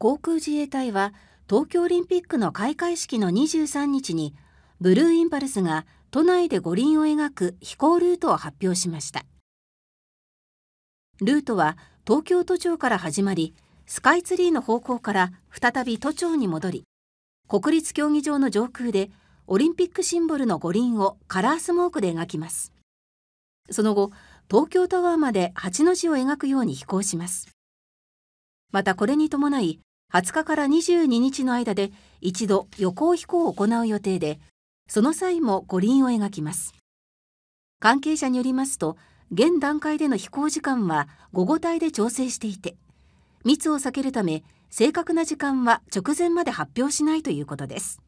航空自衛隊は東京オリンピックの開会式の23日にブルーインパルスが都内で五輪を描く飛行ルートを発表しました。ルートは東京都庁から始まりスカイツリーの方向から再び都庁に戻り国立競技場の上空でオリンピックシンボルの五輪をカラースモークで描きますその後東京タワーまで8の字を描くように飛行しますまたこれに伴い20日から22日の間で一度予行飛行を行う予定でその際も五輪を描きます関係者によりますと現段階での飛行時間は午後帯で調整していて密を避けるため正確な時間は直前まで発表しないということです